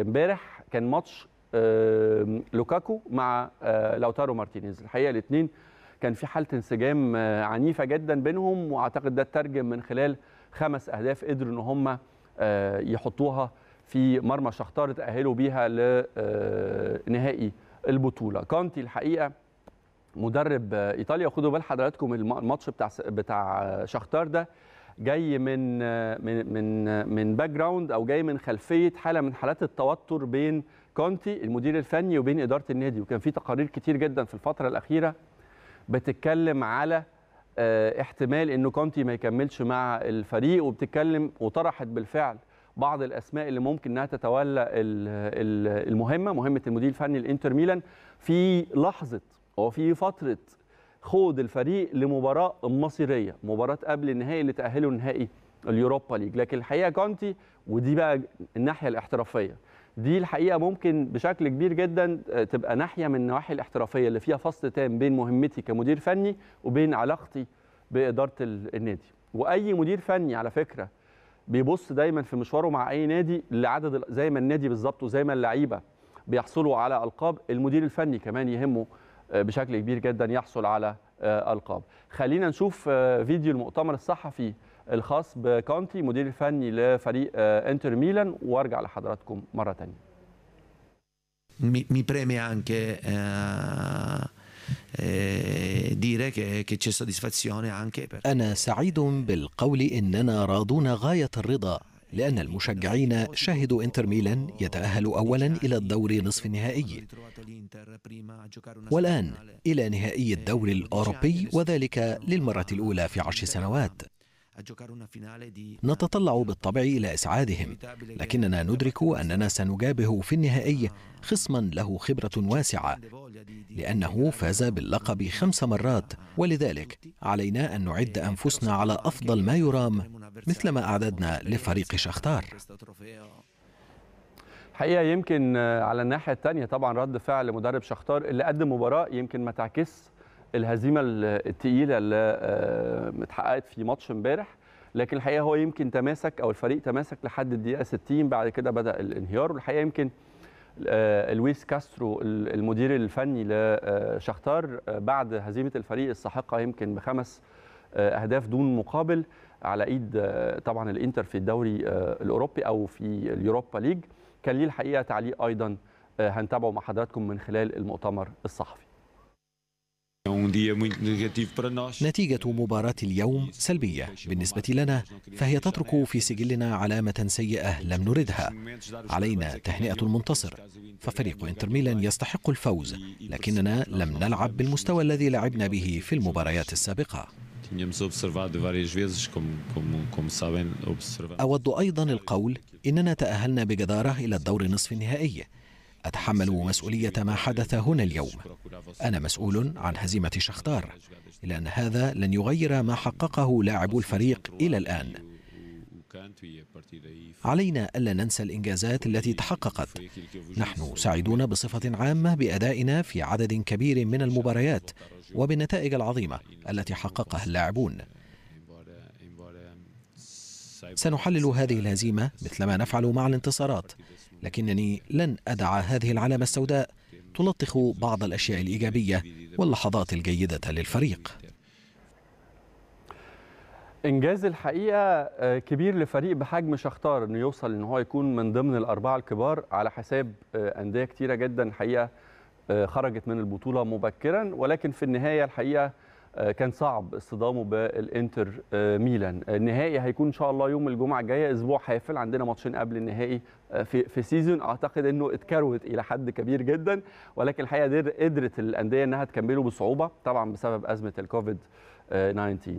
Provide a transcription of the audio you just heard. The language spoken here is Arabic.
امبارح كان ماتش لوكاكو مع آه، لوتارو مارتينيز الحقيقه الاثنين كان في حاله انسجام آه، عنيفه جدا بينهم واعتقد ده اترجم من خلال خمس اهداف قدروا ان هم آه، يحطوها في مرمى شختار تاهلوا بيها لنهائي البطوله كانتي الحقيقه مدرب ايطاليا خدوا بال حضراتكم الماتش بتاع بتاع شختار ده جاي من من من من باك جراوند او جاي من خلفيه حاله من حالات التوتر بين كونتي المدير الفني وبين اداره النادي وكان في تقارير كتير جدا في الفتره الاخيره بتتكلم على آه، احتمال انه كونتي ما يكملش مع الفريق وبتتكلم وطرحت بالفعل بعض الاسماء اللي ممكن انها تتولى المهمه مهمه المدير الفني الانتر ميلان في لحظه او في فتره خوض الفريق لمباراه مصيريه مباراه قبل النهائي اللي تاهله النهائي اليوروبا ليج لكن الحقيقه كونتي ودي بقى الناحيه الاحترافيه دي الحقيقه ممكن بشكل كبير جدا آه، تبقى ناحيه من النواحي الاحترافيه اللي فيها فصل تام بين مهمتي كمدير فني وبين علاقتي باداره النادي واي مدير فني على فكره بيبص دايما في مشواره مع اي نادي لعدد زي ما النادي بالظبط وزي ما اللعيبه بيحصلوا على القاب المدير الفني كمان يهمه بشكل كبير جدا يحصل على آه، القاب خلينا نشوف آه، فيديو المؤتمر الصحفي الخاص بكونتي مدير الفني لفريق آه، انتر ميلان وارجع لحضراتكم مره ثانيه mi, preme anche eh, eh, dire che, che c'è soddisfazione anche per... أنا سعيد بالقول إننا راضون غاية الرضا لأن المشجعين شاهدوا إنتر ميلان يتأهل أولا إلى الدور نصف النهائي والآن إلى نهائي الدوري الأوروبي وذلك للمرة الأولى في عشر سنوات نتطلع بالطبع إلى إسعادهم لكننا ندرك أننا سنجابه في النهائي خصما له خبرة واسعة لأنه فاز باللقب خمس مرات ولذلك علينا أن نعد أنفسنا على أفضل ما يرام مثل ما أعددنا لفريق شختار حقيقة يمكن على الناحية الثانية طبعا رد فعل مدرب شختار اللي قدم مباراة يمكن ما تعكس الهزيمة الثقيلة اللي آه، اتحققت في ماتش امبارح لكن الحقيقة هو يمكن تماسك أو الفريق تماسك لحد الدقيقة 60 بعد كده بدأ الانهيار والحقيقة يمكن آه، لويس كاسترو المدير الفني لشختار آه، بعد هزيمة الفريق الساحقة يمكن بخمس آه، اهداف دون مقابل على ايد آه، طبعا الانتر في الدوري آه، الاوروبي او في اليوروبا ليج كان ليه الحقيقه تعليق ايضا هنتابعه مع حضراتكم من خلال المؤتمر الصحفي نتيجة مباراة اليوم سلبية بالنسبة لنا فهي تترك في سجلنا علامة سيئة لم نردها علينا تهنئة المنتصر ففريق انتر ميلان يستحق الفوز لكننا لم نلعب بالمستوى الذي لعبنا به في المباريات السابقة أود أيضا القول إننا تأهلنا بجدارة إلى الدور نصف النهائي. أتحمل مسؤولية ما حدث هنا اليوم. أنا مسؤول عن هزيمة شختار، إلا أن هذا لن يغير ما حققه لاعب الفريق إلى الآن. علينا ألا ننسى الإنجازات التي تحققت نحن سعيدون بصفة عامة بأدائنا في عدد كبير من المباريات وبالنتائج العظيمة التي حققها اللاعبون سنحلل هذه الهزيمة مثلما نفعل مع الانتصارات لكنني لن أدع هذه العلامة السوداء تلطخ بعض الأشياء الإيجابية واللحظات الجيدة للفريق انجاز الحقيقه آه، كبير لفريق بحجم شختار انه يوصل ان هو يكون من ضمن الاربعه الكبار على حساب آه، انديه كتيره جدا الحقيقه آه، خرجت من البطوله مبكرا ولكن في النهايه الحقيقه كان صعب اصطدامه بالانتر ميلان النهائي هيكون ان شاء الله يوم الجمعه الجايه اسبوع حافل عندنا ماتشين قبل النهائي في في سيزون اعتقد انه اتكروت الى حد كبير جدا ولكن الحقيقه قدرت الانديه انها تكمله بصعوبه طبعا بسبب ازمه الكوفيد 19